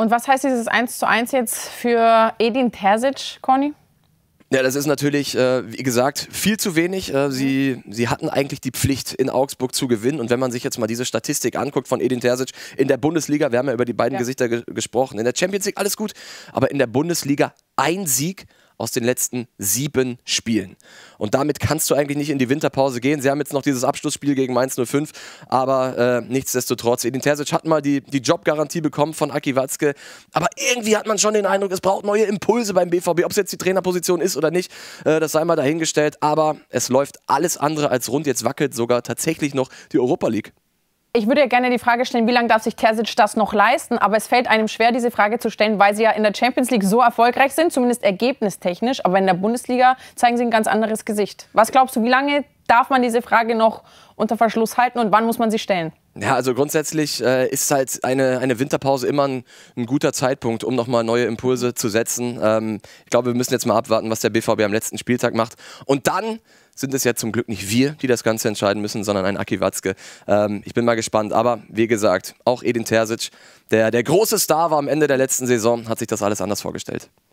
Und was heißt dieses 1 zu 1 jetzt für Edin Terzic, Conny? Ja, das ist natürlich, äh, wie gesagt, viel zu wenig. Äh, sie, sie hatten eigentlich die Pflicht, in Augsburg zu gewinnen. Und wenn man sich jetzt mal diese Statistik anguckt von Edin Terzic in der Bundesliga, wir haben ja über die beiden ja. Gesichter ge gesprochen, in der Champions League alles gut, aber in der Bundesliga ein Sieg, aus den letzten sieben Spielen. Und damit kannst du eigentlich nicht in die Winterpause gehen. Sie haben jetzt noch dieses Abschlussspiel gegen Mainz 05, aber äh, nichtsdestotrotz. Edin Terzic hat mal die, die Jobgarantie bekommen von Aki Watzke, aber irgendwie hat man schon den Eindruck, es braucht neue Impulse beim BVB, ob es jetzt die Trainerposition ist oder nicht, äh, das sei mal dahingestellt, aber es läuft alles andere als rund. Jetzt wackelt sogar tatsächlich noch die Europa League ich würde ja gerne die Frage stellen, wie lange darf sich Terzic das noch leisten? Aber es fällt einem schwer, diese Frage zu stellen, weil sie ja in der Champions League so erfolgreich sind, zumindest ergebnistechnisch. Aber in der Bundesliga zeigen sie ein ganz anderes Gesicht. Was glaubst du, wie lange darf man diese Frage noch unter Verschluss halten und wann muss man sie stellen? Ja, also grundsätzlich äh, ist halt eine, eine Winterpause immer ein, ein guter Zeitpunkt, um nochmal neue Impulse zu setzen. Ähm, ich glaube, wir müssen jetzt mal abwarten, was der BVB am letzten Spieltag macht. Und dann sind es ja zum Glück nicht wir, die das Ganze entscheiden müssen, sondern ein Aki Watzke. Ähm, ich bin mal gespannt. Aber wie gesagt, auch Edin Terzic, der, der große Star war am Ende der letzten Saison, hat sich das alles anders vorgestellt.